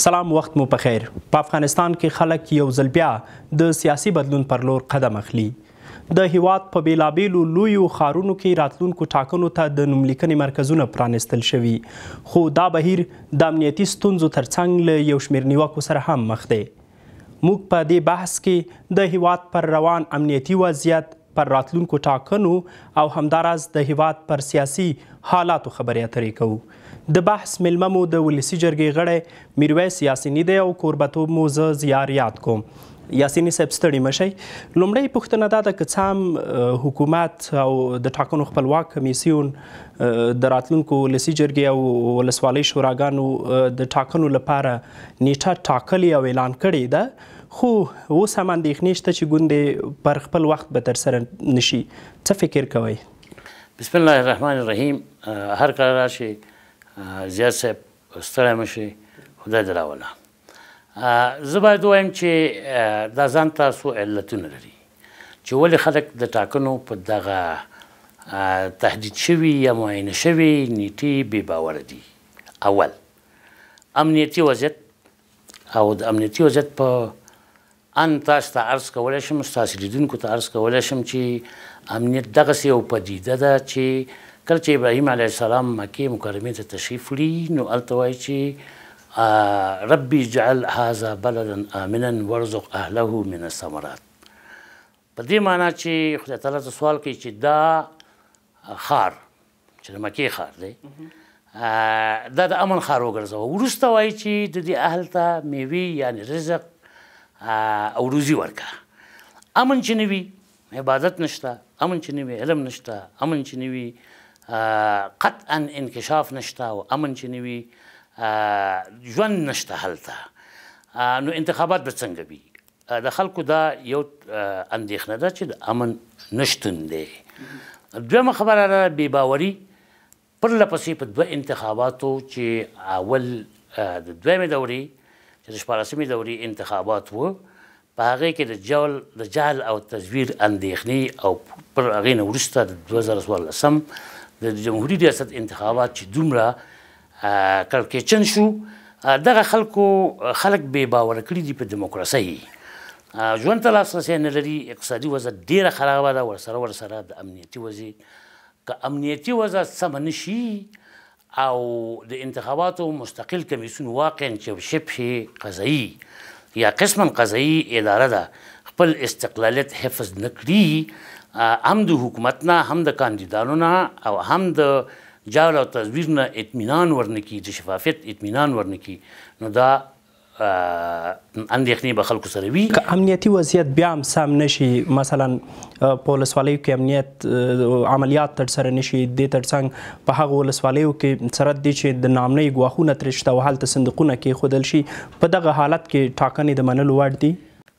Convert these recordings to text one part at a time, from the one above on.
سلام وخت مو په خیر په افغانستان کې خلک یو ځل بیا د سیاسي بدلون پر لور قدم اخلي د هیواد په بیلابیلو لویو خارونو کې راتلونکو ټاکنو ته د نوملیکنې مرکزونه پرانستل شوي خو دا بهیر د امنیتي ستونزو ترڅنګ له یو شمېر نیوکو سره هم مخ دی موږ په دې بحث کې د هیواد پر روان امنیتي وضعیت پر راتلونکو ټاکنو او همداراز د هیواد پر سیاسي حالاتو خبرې اترې کوو د بحث ملمه مو د ولسی جرګې غړی میرویس یاسینی دی او کوربتوب مو زه زیار یاد کوم یاسینی صاحب ستړي مشئ لومړۍ پوښتنه دا ده که څه هم حکومت او د ټاکنو خپلواک کمیسیون د راتلونکو ولسي جرګې او ولسوالۍ شوراګانو د ټاکنو لپاره نیټه ټاکلې او اعلان کړې ده خو اوس هم اندېښنې شته چې ګوندې پر خپل وخت به ترسره نشي څه فکر کوئ بسم الله الرحمن الرحیم هر کله راشي زیات صاحب ستړی مشي خدای دې راوله زه باید ووایم چې دا ځان تاسو علتونه لري چې ولې خلک د ټاکنو په دغه تهدید شوي یا معاینه شوي نیټې بې باوره دي اول امنیتي وضعیت او د امنیتي وضعیت په ان تاسو ته عرض کولی شم ستاسو لیدونکو ته عرض کولی شم چې امنیت دغسې یو پدیده ده چې کله چې ابراهیم علیه السلام مکې مکرمې ته تشریف وړي نو هلته وایي چې ربي اجعل هذا بلدا آمنا وارزق اهله من الثمرات په دې معنی چې خدای تعالی ته سوال کوي چې دا خار چې د مکې خار دی دا د امن خار وګرځوه وروسته وایي چې د دې اهل ته میوې یعنی رزق او روزي ورکه امن چې نه وي عبادت نشته امن چې نه وي علم نشته امن چې نه وي قطعا انکشاف نشته او امن چې نوي ژوند نشته هلته نو انتخابات به څنګه وي د خلکو دا یو اندېښنه ده چې د امن نشتون دی دویمه خبره ده بې باوري پرله پسې په دوه انتخاباتو چې اول د دویمې دورې چې د شپاړسمې دورې انتخابات و په هغه کې د جول د جهل او تزویر اندېښنې او پر هغې نه وروسته د 2014 د جمهوریت ریاست انتخابات چې دومره کلکېچن شو دغه خلکو خلک بې باور کړي دي په دیموکراسۍ ژوند ته لاسرسی نه لري اقتصادي وضع ډېره خرابه ده ورسره ورسره د امنیتي وضع که امنیتي وضع سمه نه شي او د انتخاباتو مستقل کمیسیون واقعا چې شبه قضایي یا قسما قضایي اداره ده خپل استقلالیت حفظ نکړي هم د حکومت نه هم د کاندیدانو نه او هم د جال او تزویر نه اطمینان ورنکي د شفافیت اطمینان ورنکي نو دا اندېښنې به خلکو سره وي که امنیتي وضعیت بیا هم سم نشي مثلا په ولسوالیو کې امنیت عملیات ترسره نشي دې ترڅنګ په هغه ولسوالیو کې سرت دي چې د نامنۍ ګواښونه ترې شته او هلته صندوقونه کېښودل شي په دغه حالت کې ټاکنې د منلو وړ دي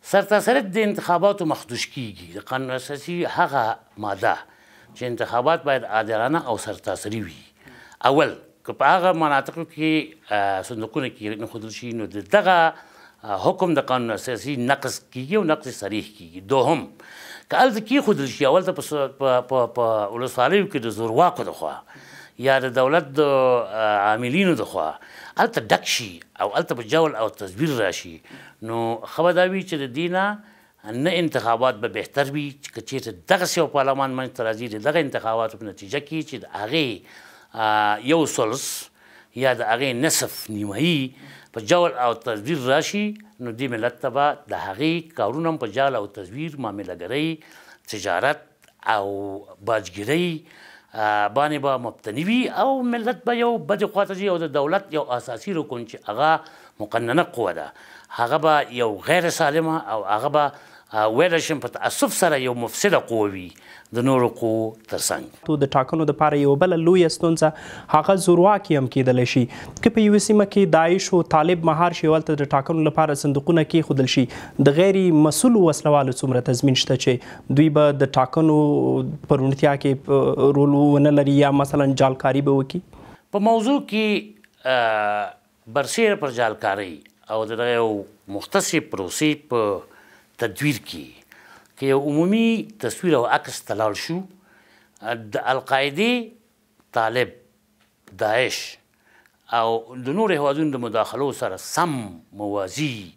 سرتاسر د انتخاباتو مخدوش کیږي د قانون اساسي هغه ماده چې انتخابات باید عادلانه او سرتاسري وي اول که په هغه مناطقو کې صندوقونه کې نښودل شي نو دغه حکم د قانون اساسي نقص کیږي او نقص صریح کیږي دوهم که هلته کېښودل شي اول ته په ولسوالیو کې د زورواکو دخوا یا د دولت د عاملینو د خوا الته ډک شي او الته په جول او تدبیر راشي نو خبر دا وی چې د دینه نه انتخابات به بهتر وي چې چیرې دغه سیو پارلمان منځ ته راځي دغه انتخابات په نتیجه کې چې د هغې یو سلس یا د هغې نصف نیمایي په جول او تدبیر راشي نو دې ملت ته به د هغې کارونه په جال او تدبیر معاملهګرۍ تجارت او باجګرۍ باندې به با مبتنی وي او ملت به یو بد خواته او د دولت یو اساسي رکن چې هغه مقننه قوه ده هغه به یو غیر سالمه او هغه به ویل شم په تاسف سره یو مفسده قووي د نورو قوو ترڅنګ تو د ټاکنو د پاره یو بل لوی ستونزه هغه زورواکي هم کېدل شي چې په یو سیمه کې داعش او طالب مهار شي ولته د ټاکنو لپاره صندوقونه کې خودل شي د غیر مسول وسلوالو څومره تضمین شته چې دوی به د ټاکنو پرونتیا کې رول ونه لري یا مثلا جالکاری به وکړي په موضوع کې برسیر پر جالکاری او دغه یو مختصي پروسی په تدویر کی که یو عمومي تصویر او عکس تلال شو د القاعده طالب داعش او د نور هوادونو د مداخلو سره سم موازی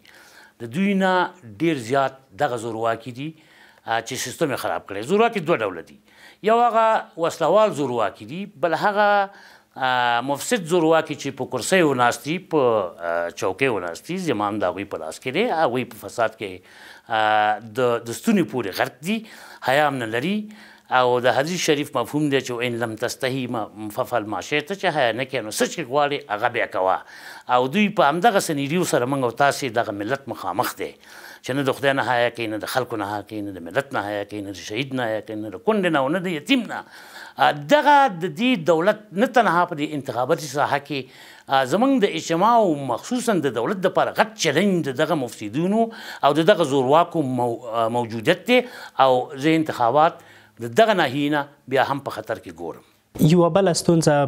د دوی نه ډیر زیات دغه زورواکي دي چې سیستم خراب کړي زورواکي دوه ډول دي یو هغه وسلوال زورواکي دي بل هغه مفسد زورواکي چې په کرسۍ وناستي په چوکۍ وناستي زمام د هغوی په لاس کې دی هغوی په فساد کې د د ستونې پورې غرق دي حیا هم نه لري او د حدیث شریف مفهوم دی چې ان لم تستحي ففعل ما شئت چې حیا نه کوي نو څه چې غواړي هغه بیا کوه او دوی په همدغه سنیریو سره موږ او تاسې دغه ملت مخامخ دی چې نه د خدای نه حیا کوي نه د خلکو نه حیا کوي نه د ملت نه حیا کوي نه د شهید نه حیا کوي نه د کونډې نه او نه د یتیم نه دغه د دې دولت نه تنها په انتخاباتي ساحه کې زمنګ د اجتماع او مخصوصا د دولت د پر غټ چلنج دغه مفسدونو او دغه زورواکو موجودیت او زه انتخابات دغه نهینه بیا هم په خطر کې ګورم یو بل ستونزه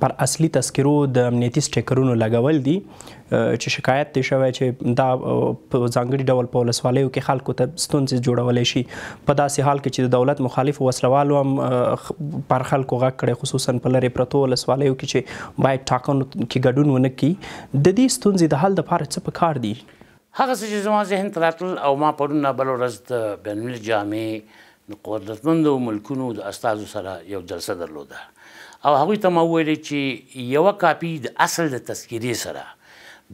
پر اصلي تذکرو د امنیتي سټیکرونو لګول دي چې شکایت دي شوی چې دا په ځانګړي ډول په ولسوالیو کې خلکو ته ستونزې جوړولې شي په داسې حال کې چې د دولت مخالف وسلوالو هم پر خلکو غږ کړي خصوصا په لری پرتو ولسوالیو کې چې باید ټاکنو کې ګډون ونه کړي د دې ستونزې د حل لپاره څه پکار دي هغه څه چې زما ذهن ته راتل او ما پرون بل ورځ د بینالمللي جامعې د قدرتمندو ملکونو د استادو سره یو جلسه درلوده او هغوی ته ما وویل چې یوه کاپي د اصل د تذکیرې سره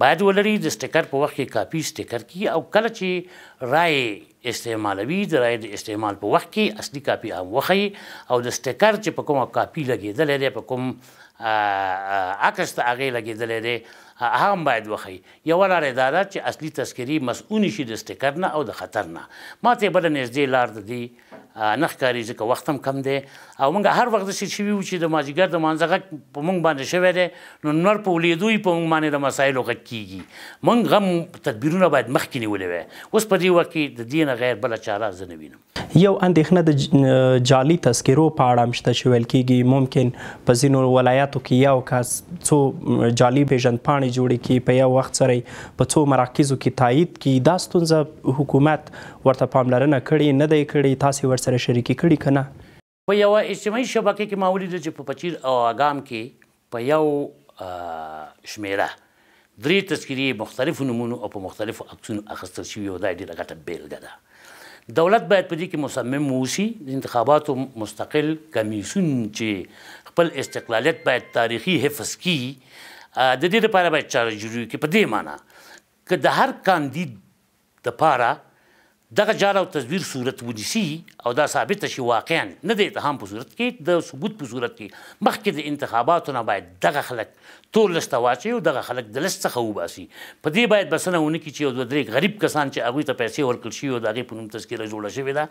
باید ولري د سټیکر په وخت کې کاپي سټیکر کی او کله چې رای استعمالوي د رای د استعمال په وخت کې اصلي کاپي هم وخی او د سټیکر چې په کومه کاپي لګېدلی دی په کوم عکس ته هغې لګېدلی دی هغه هم باید وخی یوه لاره دا ده چې اصلي تذکرې مسؤون شي د سټیکر نه او د خطر نه ما ته بله نږدې لار د دې نه ښکاري ځکه وخت هم کم دی او موږ هر وخت داسې شوي وو چې د مازدیګر د مانځه غږ په موږ باندې شوی دی نو نور په ولېدو یې په موږ باندې د مسایلو غږ کېږي موږ هم تدبیرونه باید مخکې نیولې وی اوس په دی وکی د دین غیر بل چاره زنه وینم یو اندېښنه د جعلي تذکرو په اړه مشته چې ویل کېږي ممکن په ځینو ولایاتو کې یو کس څو جعلي پیژندپاڼې جوړې کړي په یو وخت سره په څو مراکزو کې تایید کړي دا ستونزه حکومت ورته پاملرنه کړې نه دی کړې تاسې ورسره شریکې کړي که نه په یوه اجتماعي شبکې کې ما ولیدل چې په پچیر او اګام کې په یو شمیره درې تذکیرې مختلفو نمونو او په مختلفو عکسونو اخیستل شوي او دا ډېره غټه بیلګه ده دولت باید په دې کې مصمم واوسي د انتخاباتو مستقل کمیسون چې خپل استقلالیت باید تاریخي حفظ کړي د دې لپاره باید چاره جوړوي کې په دې معنی که د هر کاندید دپاره دغه جال او تصویر صورت ونیسي او دا ثابت شي واقعا نه د اتهام په صورت کې د ثبوت په صورت کې مخکې د انتخاباتو نه باید دغه خلک ټول لسته واچي او دغه خلک د لست څخه وباسي په دې باید بسنه ونه کی چې یو درې غریب کسان چې هغه ته پیسې ورکړل شي او دغه په نوم تذکیره جوړه شوې ده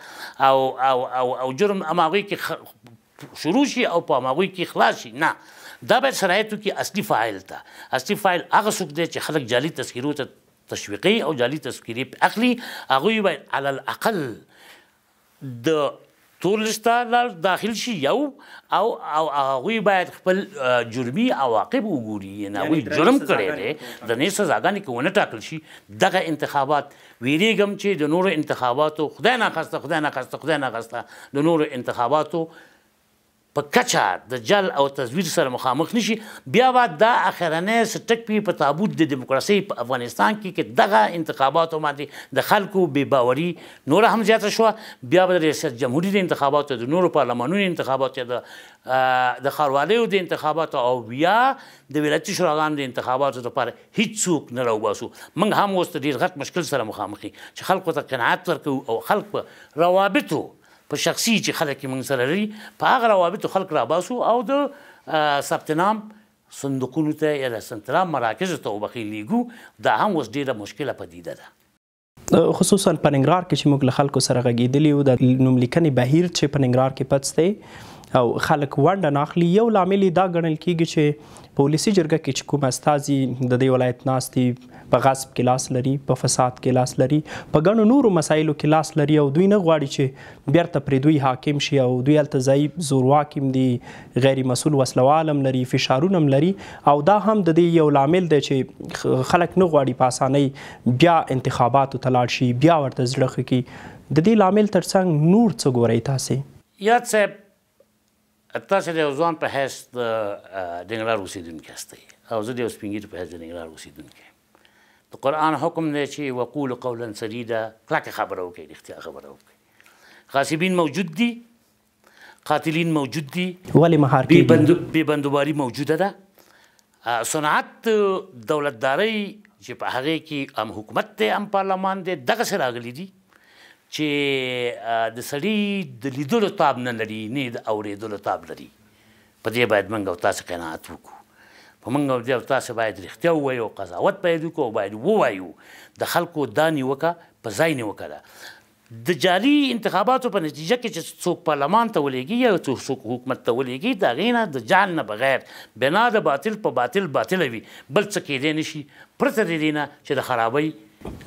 او او او او جرم اماغوي کې شروع شي او په اماغوي کې خلاص شي نه دا باید شرایطو کې اصلي فاعل ته اصلي فاعل هغه څوک دی چې خلک جعلي تذکیرو ته تشویقي او جالي تذکيري اخلي هغه وي على الاقل د تور لسته داخل شي یو او او هغه باید خپل جرمي عواقب وګوري نه وي جرم کړی دی د نه سزاګانې کونه ټاکل شي دغه انتخابات ویریګم چې د نورو انتخاباتو خدای نه خسته خدای نه خسته خدای نه خسته د نورو انتخاباتو په کچا د جل او تزویر سره مخامخ نشي بیا وا دا اخرنې سټک پی په تابوت د دیموکراسي په افغانستان کې کې دغه انتخاباتو باندې د خلکو بے باوري نور هم زیاته شو بیا به ریاست جمهوریت د انتخاباتو د نورو پارلمانونو انتخاباتو د د خاروالیو د انتخاباتو او بیا د ولایتي شوراګانو د انتخاباتو لپاره هیڅ څوک نه راوباسو موږ هم اوس ډیر غټ مشکل سره مخامخ چې خلکو ته قناعت ورکو او خلک په روابطو په شخصي چې خلک موږ سره لري په هغه روابط خلک راباسو او د ثبت نام صندوقونو ته یا د ثبت نام مراکز ته وبخي لیګو دا هم اوس ډیره مشکله پدیده ده خصوصا په ننګرهار کې چې موږ له خلکو سره غږیدلی وو د نوملیکنې بهیر چې په ننګرهار کې پڅ دی او خلک ونډه ناخلي یو لامل دا ګڼل کیږي چې پولیسي جرګه کې چې کوم استازي د دې ولایت ناستي په غصب کې لاس لري په فساد کې لاس لري په ګڼو نورو مسایلو کې لاس لري او دوی نه غواړي چې بیرته پر دوی حاکم شي او دوی التزای زورواکم دي غیر مسول وسلوالم لري فشارونه لري او دا هم د دې یو لامل دی چې خلک نه غواړي په اسانۍ بیا انتخاباتو تلاړ شي بیا ورته زړه کې د دې لامل ترڅنګ نور څه ګوري تاسو یاد صاحب تاسو د ځوان په حیث د دنګلار اوسیدونکي هستی او زه د یو سپینګیر په حیث د دنګلار اوسیدونکي د قرآن حکم دی چې وقول قولا سدیدا کلکه خبره وکړئ رښتیا خبره وکړئ غاصبین موجود دي قاتلین موجود دي ولې مهار بی بندو بی بندوباری موجوده ده صنعت دولتداري چې په هغه کې هم حکومت ته هم پارلمان دی دغه سره راغلي دي چې د سړي د لیدلو تاب نه لري نه د اورېدلو تاب لري په دې باید موږ او تاسو قناعت وکړو په موږ او دې او تاسو باید رښتیا ووایو قضاوت باید وکړو باید ووایو د خلکو دا نیوکه په ځای نیوکه ده د جالي انتخاباتو په نتیجه کې چې څوک پارلمان ته ولېږي یا څوک حکومت ته ولېږي د هغې نه د جان نه بغیر بنا د باطل په باطل باطله وي بل څه کېدی نه شي پرته د دې نه چې د خرابۍ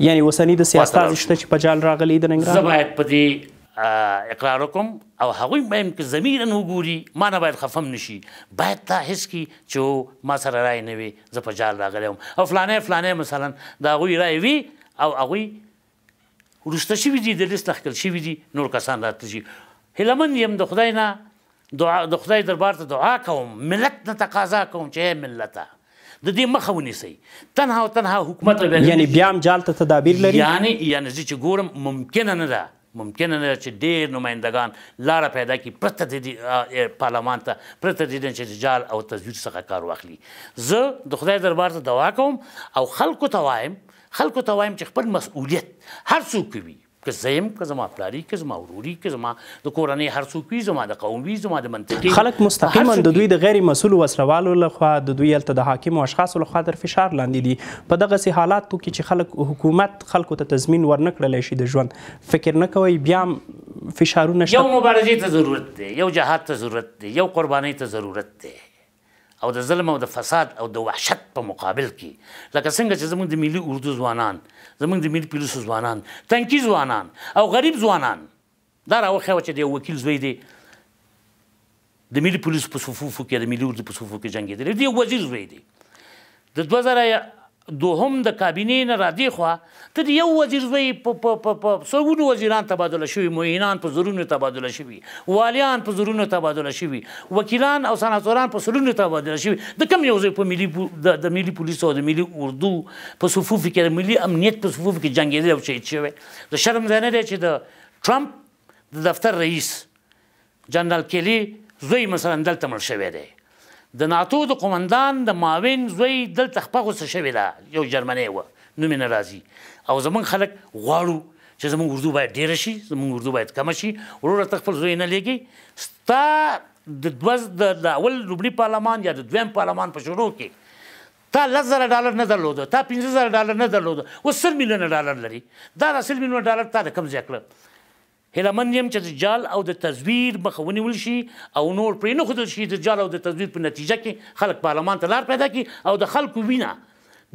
یعنی وسنی د سیاست شته چې په جال راغلی د ننګرهار زه باید په دې اقرار وکم او هغوی باید که زمیرن وګوري ما نه باید خفم نشي باید تا حس کی چې ما سره رای نه وي زه په جال راغلی وم او فلانه فلانه مثلا د هغوی رای وي او هغوی وروسته شوي دي د لیست نښکل شوي دي نور کسان راته شي هیلمن یم د خدای نه دعا د خدای دربار ته دعا کوم ملت نه تقاضا کوم چې ملته د دې مخه ونیسي تنها او تنها حکومت یعنی بیا هم جال ته تدابیر لري یعنی یعنی زه چې ګورم ممکن نه ده ممکن نه چې ډېر نمائندگان لار پیدا کی پرته د پارلمان ته پرته د چې جال او تزویر څخه کار واخلي زه د خدای دربار ته دوا کوم او خلکو ته وایم خلکو ته وایم چې خپل مسؤلیت هر څوک کوي که زیم که زما پلاری که زما وروري که زما د کورنۍ هر څوک وي زما د قوم وي زما د منطقې خلک مستقیما د دوی د غیر مسول وسلوالو لخوا د دوی هلته د حاکم او اشخاصو لخوا تر فشار لاندې دي په دغه سي حالاتو کې چې خلک حکومت خلکو ته تضمین ورنکړل شي د ژوند فکر نه کوي بیا فشارونه شته یو مبارزې ته ضرورت دی یو جهاد ته ضرورت دی یو قربانۍ ته ضرورت دی او د ظلم او د فساد او د وحشت په مقابل کې لکه څنګه چې زموږ د ملي اردو ځوانان زموږ د ملي پولیسو ځوانان تنکی ځوانان او غریب ځوانان دا راوخه چې د وکیل زوی دی د ملي پولیسو په صفوفو کې د ملي اردو په صفوفو کې جنگیدل دی وزیر زوی دی د 2000 دوهم د کابینې نه را دی خو ته یو وزیر زوی په په سوونو وزیران تبادله شوی موهینان په زرونو تبادله شوی والیان په زرونو تبادله شوی وکیلان او سناتوران په سلونو تبادله شوی د کم یو ځای په ملي د ملي پولیسو او د ملي اردو په صفوف کې د ملي امنیت په صفوف کې جنگیدل او شهید شوی د شرم زنه دی چې د ټرمپ د دفتر رئیس جنرال کلی زوی مثلا دلته مړ شوی دی د ناتو د قومندان د ماوین زوی دلته خپغه څه شوی دا یو جرمنی و نوم نه راځي او زمون خلک غواړو چې زمون اردو باید ډیر شي زمون اردو باید کم شي ورور ته خپل زوی نه لګي ستا د دوز د اول لوبلي پارلمان یا د دویم پارلمان په شروع کې تا لزر ډالر نه درلود تا 15000 ډالر نه درلود او 100 میلیونه ډالر لري دا 100 میلیونه ډالر تا د کم ځای کړ هله من يم چې د جال او د تزویر مخونی ول شي او نور پرې نه خدل شي د جال او د تزویر په نتیجه کې خلک پارلمان ته لار پیدا کړي او د خلکو وینا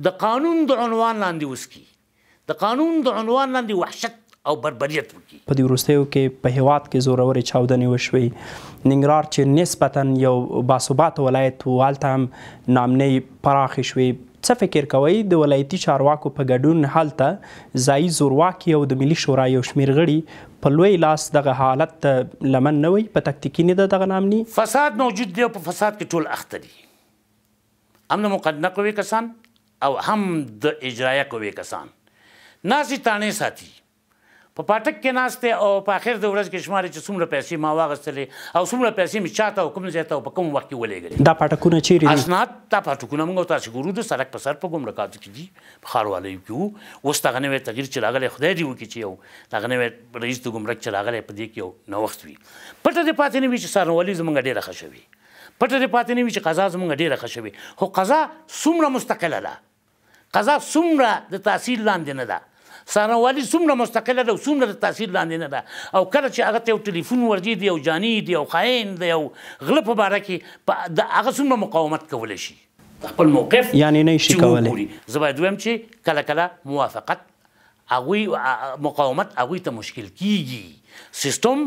د قانون د عنوان لاندې وسکي د قانون د عنوان لاندې وحشت او بربریت وکړي په دې وروستیو کې په هیواد کې زورورې چاودنې وشوې ننګرهار چې نسبتا یو باثبات ولایت والته هم نامنې پراخې شوې څه فکر کوئ د ولایتي چارواکو په ګډون هلته ځایي زورواکي او د ملي شورا یو شمیر غړي په لوی لاس دغه حالت لمن نه وي په تکتیکي نه ده دغه نامني فساد موجود دی او په فساد کې ټول اخته دي امن مقدمه کوي کسان او هم د اجرایه کوي کسان ناسي تانه ساتي په پټک کې ناشته او په اخر د ورځ کې شمارې چې څومره پیسې ما واغستلې او څومره پیسې می چاته حکم زیاته په کوم وخت کې ولېګل دا پټکونه چیرې دي اسناد دا پټکونه موږ تاسو ګورو د سړک په سر په ګمرک کې دي په خاروالې کې وو وسته غنوي تغیر چې راغلی خدای دی وکړي چې یو دا غنوي رئیس د ګمرک چې راغلی په دې کې یو نو وخت وي پټه دې پاتې نه وي چې سرنوالي زمونږ ډیره خښوي پټه دې پاتې نه وي چې قضا زمونږ ډیره خښوي خو قضا څومره مستقله ده قضا څومره د تحصیل لاندې نه ده سانوالي څومره مستقله ده څومره تاثیر لاندې نه ده او کله چې هغه ته یو ټلیفون ورځي دی یو جانی دی یو خائن دی یو غله په باره کې هغه څومره مقاومت کولی شي خپل موقف یعنی نه شي کولی زه باید ویم چې کله کله موافقت هغوی مقاومت هغوی ته مشکل کیږي سیستم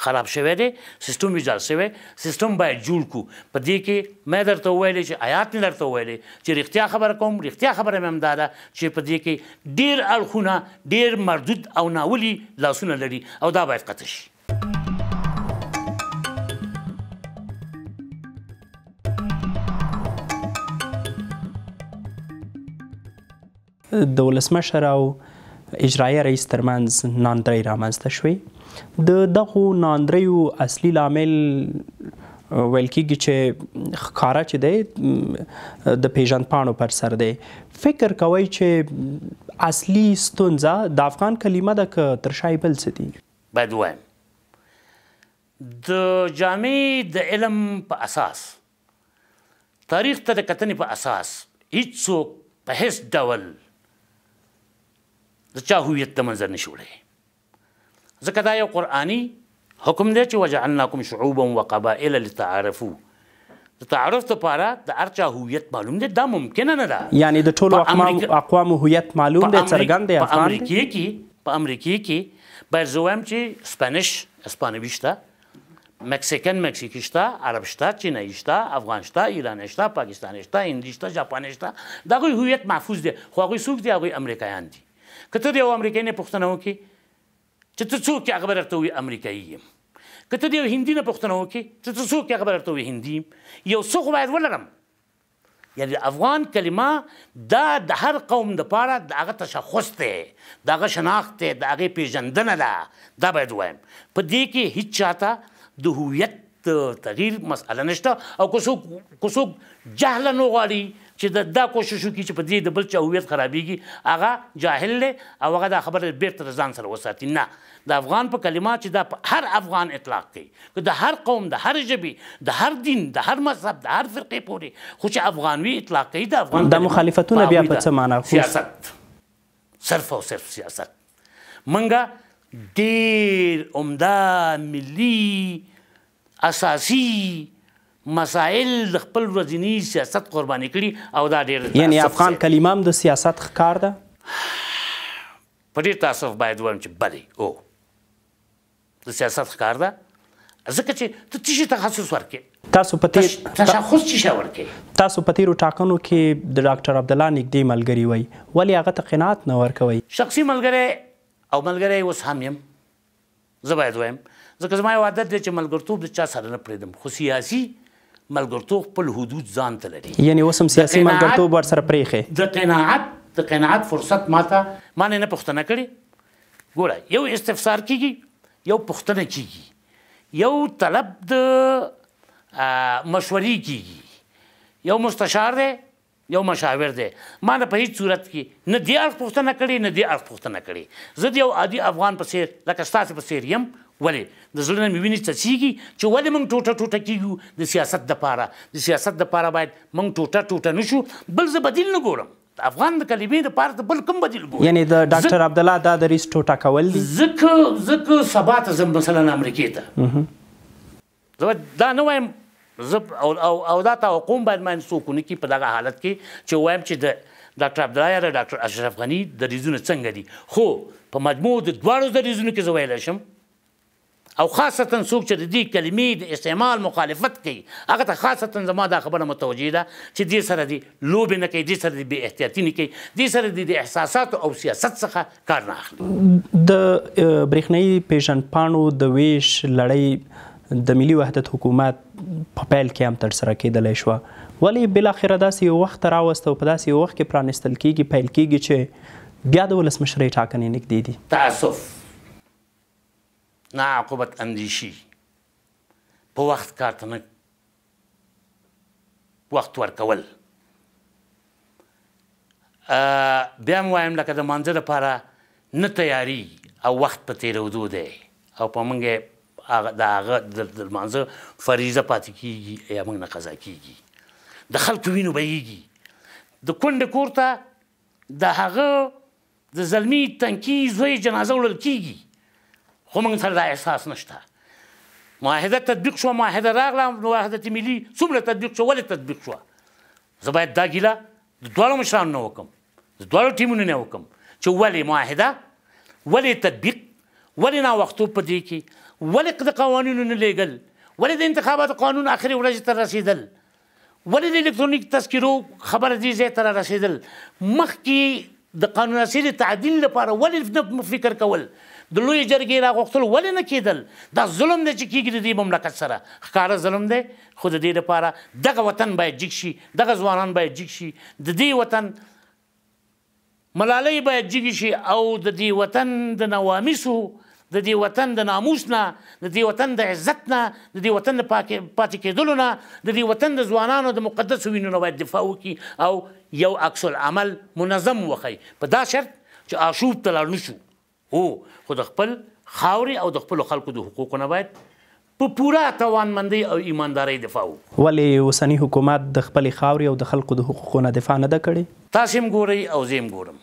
خراب شوی دی سیستم ایجاد شوی سیستم باید جوړ کو په دې کې مې درته ویلې چې آیات نه درته ویلې چې رښتیا خبره کوم رښتیا خبره مې هم داده چې په دې کې ډیر اړخونه ډیر مردود او ناولي لاسونه لري او دا باید قطع شي د ولسمشر او اجرایه رئیس ترمنځ ناندرۍ رامنځته شوې د دغو ناندریو اصلي لامل ویل کېږي چې ښکارا چې دی د پیژن پاڼو پر سر دی فکر کوي چې اصلي ستونزه د افغان کلمه د ترشای بل څه دی باید وایم د جامع د علم په اساس تاریخ ته د کتنې په اساس هیڅوک په هیڅ ډول د چا هویت د منځر نشي وړی ځکه دا یو قرآني حکم دی چې وجعلناکم شعوبا وقبائل لتعارفوا د تعارف لپاره د ارچا هویت معلوم دی دا ممکن نه ده یعنی د ټولو اقوام هویت معلوم دی څرګند دی افغان امریکا کې په امریکا کې باید زوم چې سپانیش اسپانوي شته مکسیکن مکسیکی شته عرب شته چینایي شته افغان شته ایران شته پاکستان شته هندي شته جاپان شته دغه هویت محفوظ دی خو هغه څوک دی هغه امریکایان دي که ته د یو امریکایي نه پوښتنه وکړې چې ته څوک هغه برته وي امریکایي یم که ته د یو هندي نه پوښتنه وکړې چې ته څوک هغه برته وي هندي یو څه خو باید ولرم یعنی افغان کلمه دا د هر قوم دپاره د هغه تشخص دی د هغه شناخت دی د هغې پیژندنه ده دا باید ووایم په دې کې هیڅ چا ته د هویت تغییر مسئله نشته او که څوک جهله نه غواړي چې دا, دا کوشش وکړي چې په دې د بل چا هویت خرابېږي هغه جاهل دی او هغه دا خبره بیرته ځان سره وساتي نه د افغان په کلمات چې دا په هر افغان اطلاق کوي که د هر قوم د هر ژبې د هر دین د هر مذهب د هر فرقې پورې خو چې افغان وي اطلاق کوي د افغان د مخالفتونه بیا په څه معنا سیاست صرف او صرف سیاست منګه ډیر عمده ملي اساسي مسائل د خپل ورځنی سیاست قرباني کړي او دا ډېر یعنی افغان کلمه هم د سیاست ښکار ده په ډېر تاسف باید وایم چې بلې او د سیاست ښکار ده ځکه چې ته تیږه تخصص ورکې تاسو په تیر تشخص چې ورکې تاسو په تیرو ټاکنو کې د ډاکټر عبد الله نګدې ملګری وای ولی هغه ته قناعت نه ورکوي شخصي ملګری او ملګری اوس هم يم زه باید وایم ځکه زما یو عادت دی چې ملګرتوب د چا سره نه پرېږدم خو سیاسي ملګرتوب خپل حدود ځان ته لري یعنی اوس هم سیاسي ملګرتوب ورسره پرېښی د قناعت د قناعت فرصت ماته ما نه پښتنه کړي ګوره یو استفسار کیږي یو پښتنه کیږي یو طلب د مشورې کیږي یو مستشار دی یو مشاور دی ما نه په هیڅ صورت کې نه دی اړخ پوښتنه کړې نه دی اړخ پوښتنه کړې زه د یو عادي افغان په څیر لکه ستاسو په څیر یم ولې د زړه نه مې وینې څڅېږي چې ولې موږ ټوټه ټوټه کیږو د سیاست دپاره د سیاست دپاره باید موږ ټوټه ټوټه نه شو بل زه بدیل نه ګورم افغان د کلمې د پاره د بل کوم بدیل ګورم یعنی د ډاکټر عبد الله دا د ریس ټوټه کول دي زکه زکه سبا ته زم مثلا امریکې ته زه دا نه وایم زه او او, او دا توقع باید من سکونی کی په دغه حالت کې چې وایم چې د ډاکټر عبد الله یا ډاکټر اشرف غنی د ریزونه څنګه دي خو په مجموع د دواړو د ریزونو کې زویل شم او خاصه څوک چې د دې کلمې د استعمال مخالفت کوي هغه ته خاصه زما دا خبره متوجه ده چې دې سره دی لوب نه کوي دې سره دی بې احتیاطي نه کوي دې سره دی د احساسات او سیاست څخه کار نه اخلي د برېښنایی پیژن پانو د ویش لړۍ د ملي وحدت حکومت په پیل کې هم تر سره کېدلای شو ولی بل اخر داسې یو وخت راوست او په داسې یو وخت کې پرانستل کېږي پیل کېږي چې بیا د ولسمشری ټاکنې نږدې دي تاسف ناعاقبت ئەندیشی بۆ وەخت کارتنە وەخت وەرکەول بیام وایم لەکە دەمانجەرە پارە نەتەیاری ئەو وەخت بە تێرەودوو دێ ئەو پە منگێ دەمانزە فەریزە پاتیکیگی ئەیا من نەقەزاکیگی دە خەڵکو وین و بەیگی د کونډه کورته د هغه د زلمی تنکی زوی جنازه وړل کیږي خو موږ سره دا احساس نشته معاهده تطبیق شو معاهده راغله معاهده ملي څومره تطبیق شو ولې تطبیق شو زه باید دا ګیله د دواړو مشرانو نه وکم د دواړو ټیمونو نه وکم چې ولې معاهده ولې تطبیق ولې ناوختو په دې کې ولې د قوانینو نه لیږل ولې د انتخاباتو قانون آخري ورځ ته رسیدل ولې د الکترونیک تذکرو خبره دې ځای ته رسیدل مخکې د قانون اساسي تعدیل لپاره ولې فکر کول د لوی جرګې راغوښتل ولې نه کېدل دا ظلم دی چې کېږي د دې مملکت سره ښکاره ظلم دی خو د دې لپاره دغه وطن باید جګ شي دغه ځوانان باید جګ شي د دې وطن ملالۍ باید جګ شي او د دې وطن د نوامیسو د دې وطن د ناموس نه د دې وطن د عزت نه د دې وطن د پاتې کېدلو نه د دې وطن د ځوانانو د مقدس وینو نه باید دفاع وکړي او یو عکس العمل منظم وښي په دا شرط چې آشوب ته لاړ نه شو او خو د خپل خاوري او د خپل خلکو د حقوقو نه باید په پوره توانمندۍ او ایماندارۍ دفاع وکړو ولې اوسنی حکومت د خپل خاوري او د خلکو د حقوقو نه دفاع نه ده کړې تاسو هم ګورئ او زه هم ګورم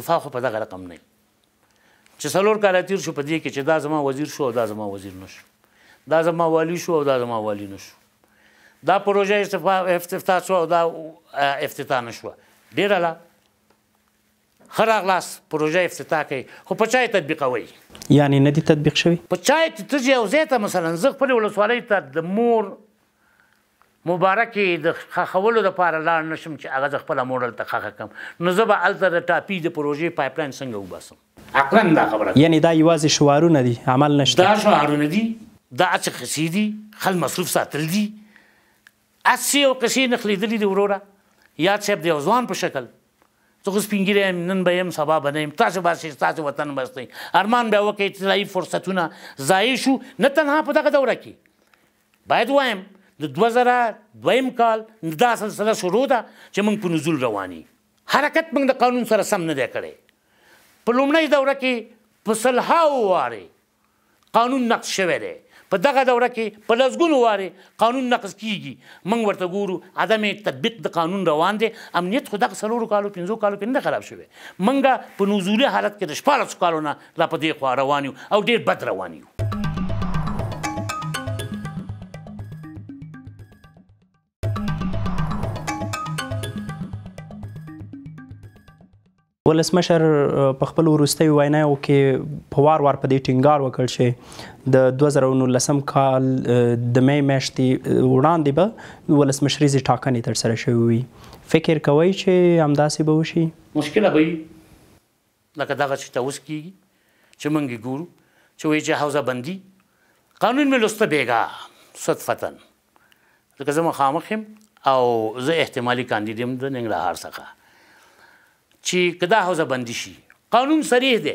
دفاع خو په دغه رقم نه چې څلور کاله تیر شو په دې کې چې دا زما وزیر شو او دا زما وزیر نشو دا زما والی شو او دا زما والی نشو دا پروژه استفتاح شو او دا افتتاح نشوه ډیره خراغلاس پروژه افتتاح کړي خو په چای تطبیقوي یعنی ندی تطبیق شوی په چای ته یو زیته مثلا زه خپل ولسوالۍ ته د مور مبارکې د خخولو د پاره لاړ نشم چې هغه خپل مور ته خخ کم نو زه به الته د ټاپی د پروژې پایپلاین څنګه وباسم عقلن دا خبره یعنی دا یوازې شوارونه دي عمل نشته دا شوارونه دي دا چې خسي دي خل مصروف ساتل دي اسی او قسی نخلیدلی دی وروره یا چې د یو ځوان په شکل زه سپینګیر یم نن به یم سبا به نه یم تاسو باسي تاسو وطن بستئ ارمان بیا وکړئ اطلاعي فرصتونه ضایع شو نه تنها په دغه دوره کې باید وایم د دوه زره دویم کال دا سلسله شروع ده چې موږ په نزول رواني حرکت موږ د قانون سره سم نه دی کړی په لومړۍ دوره کې په سلهاو واره قانون نقش شوی دی په دغه دوره کې په لزګونو واره قانون نقض کیږي موږ ورته ګورو عدم تطبیق د قانون روان دی امنیت خو دغه څلورو کالو پنځو کالو کې نه خراب شوی موږ په نزولي حالت کې د شپاړسو کالو نه لا په دې خوا روان یو او ډېر بد روان یو ولسمشر په خپل وروستۍ ویناو کې په وار وار په دې ټینګار وکړ چې د 2019 کال د مې میاشتې وړاندې به ولسمشریزي ټاکنې تر سره شوې وي فکر کوي چې همداسې به وشي مشکله به لکه دغه چې تاسو کیږي چې مونږ ګورو چې وایي چې حوزه بندي قانون مې لسته بیګا صدفتا لکه زما خامخم او زه احتمالي کاندیدم د ننګرهار څخه چې کدا حوزه بندي شي قانون صریح دی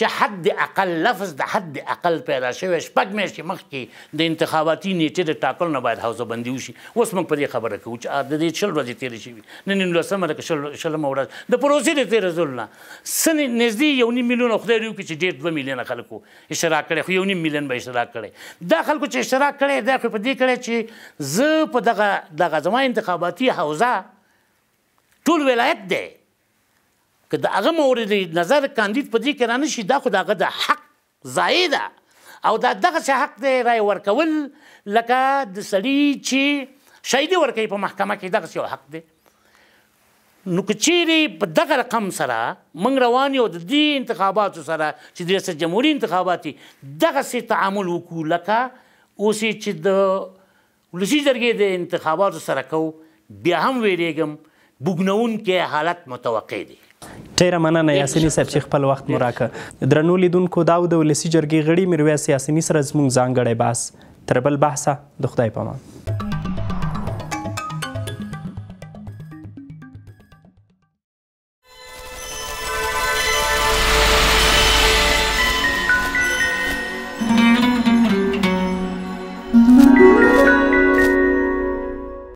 چې حد اقل لفظ د حد اقل پیدا شوی شپږ میاشتې مخکې د انتخاباتي نیټې د ټاکل نه باید حوزه بندي وشي اوس موږ په دې خبره کوو چې د دې شل ورځې تېرې شوي نن نولسمه ده که شلمه ورځ د پروسې د تېرو ځلو نه څه نږدې یو نیم میلیونه خدای دې وکړي چې ډېر دوه میلیونه خلکو اشتراک کړی خو یو نیم میلیون به اشتراک کړی دا خلکو چې اشتراک کړی دا خو په دې کړی چې زه په دغه دغه زما انتخاباتي حوزه ټول ولایت دی که د هغه مورد نظر کاندید په دې کې را نشي دا خو د هغه د حق ضایع ده او دا دغسې حق دی رای ورکول لکه د سړي چې شهیدي ورکوي په محکمه کې دغسې یو حق دی نو که چیرې په دغه رقم سره موږ روان یو د دې انتخاباتو سره چې د ریاست جمهوري انتخابات دغسې تعامل وکړو لکه اوسې چې د ولسي جرګې د انتخاباتو سره کوو بیا هم ویریږم بوګنون کې حالت متوقع دی ډیره مننه یاسینی صاحب چې خپل وخت مو راکړ درنو لیدونکو دا د ولسی جرګې غړي میرویس یاسینی سره زموږ ځانګړی باس تر بل بحثه د خدای پامان